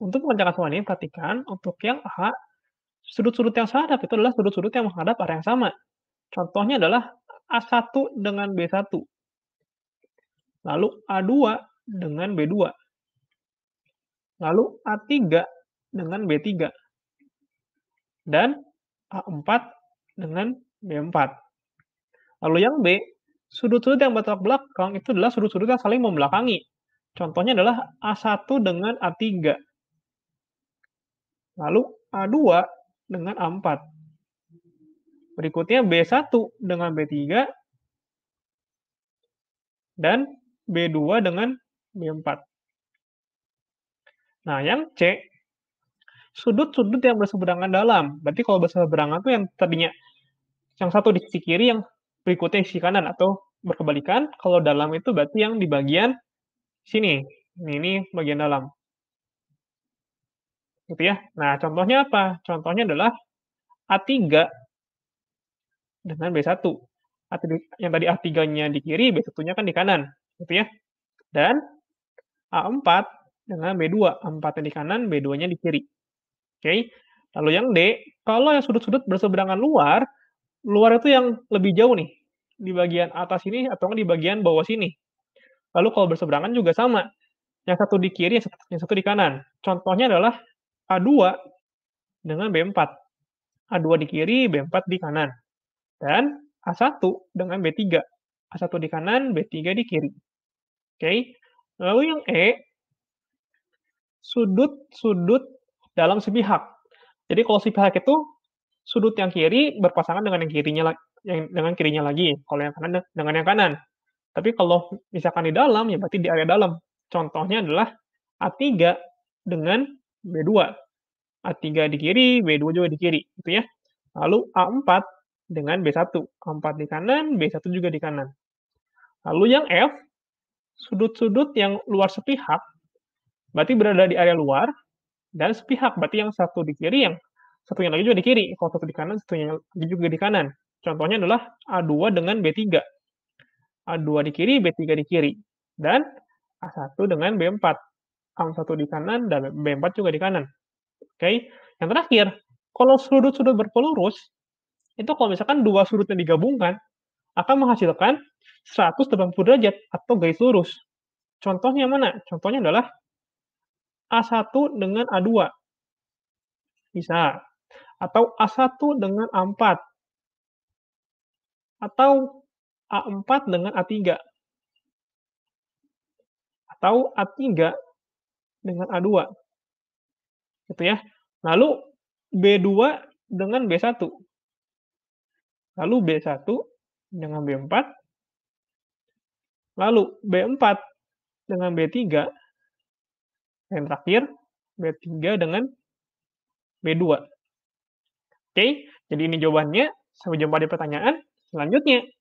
Untuk mengerjakan soal ini, perhatikan untuk yang A, sudut-sudut yang sehadap itu adalah sudut-sudut yang menghadap arah yang sama. Contohnya adalah A1 dengan B1. Lalu A2 dengan B2. Lalu A3 dengan B3. Dan A4 dengan B4. Lalu yang B, sudut-sudut yang bertolak belakang itu adalah sudut-sudut yang saling membelakangi. Contohnya adalah A1 dengan A3 Lalu A2 dengan A4. Berikutnya B1 dengan B3 dan B2 dengan B4. Nah, yang C sudut-sudut yang berseberangan dalam. Berarti kalau berseberangan itu yang tadinya yang satu di sisi kiri, yang berikutnya di sisi kanan atau berkebalikan. Kalau dalam itu berarti yang di bagian sini. Ini, nah, ini bagian dalam gitu ya. Nah, contohnya apa? Contohnya adalah A3 dengan B1. Yang tadi A3-nya di kiri, B1-nya kan di kanan, gitu ya. Dan A4 dengan B2, A4-nya di kanan, B2-nya di kiri. Oke. Okay? Lalu yang D, kalau yang sudut-sudut berseberangan luar, luar itu yang lebih jauh nih, di bagian atas sini atau di bagian bawah sini. Lalu kalau berseberangan juga sama, yang satu di kiri, yang satu di kanan. Contohnya adalah A2 dengan B4. A2 di kiri, B4 di kanan. Dan A1 dengan B3. A1 di kanan, B3 di kiri. Oke. Okay. Lalu yang E, sudut-sudut dalam sepihak. Jadi kalau sepihak itu sudut yang kiri berpasangan dengan yang kirinya yang dengan kirinya lagi. Kalau yang kanan dengan yang kanan. Tapi kalau misalkan di dalam ya berarti di area dalam. Contohnya adalah A3 dengan B2. A3 di kiri, B2 juga di kiri, gitu ya. Lalu A4 dengan B1. A4 di kanan, B1 juga di kanan. Lalu yang F, sudut-sudut yang luar sepihak, berarti berada di area luar, dan sepihak, berarti yang satu di kiri, yang satunya lagi juga di kiri. Kalau satu di kanan, satunya lagi juga di kanan. Contohnya adalah A2 dengan B3. A2 di kiri, B3 di kiri. Dan A1 dengan B4. A1 di kanan dan B4 juga di kanan. Oke. Okay? Yang terakhir, kalau sudut-sudut berpelurus, itu kalau misalkan dua sudut yang digabungkan, akan menghasilkan 180 derajat atau garis lurus. Contohnya mana? Contohnya adalah A1 dengan A2. Bisa. Atau A1 dengan A4. Atau A4 dengan A3. Atau A3 dengan A2. Gitu ya. Lalu B2 dengan B1. Lalu B1 dengan B4. Lalu B4 dengan B3. Dan terakhir B3 dengan B2. Oke, jadi ini jawabannya. Sampai jumpa di pertanyaan selanjutnya.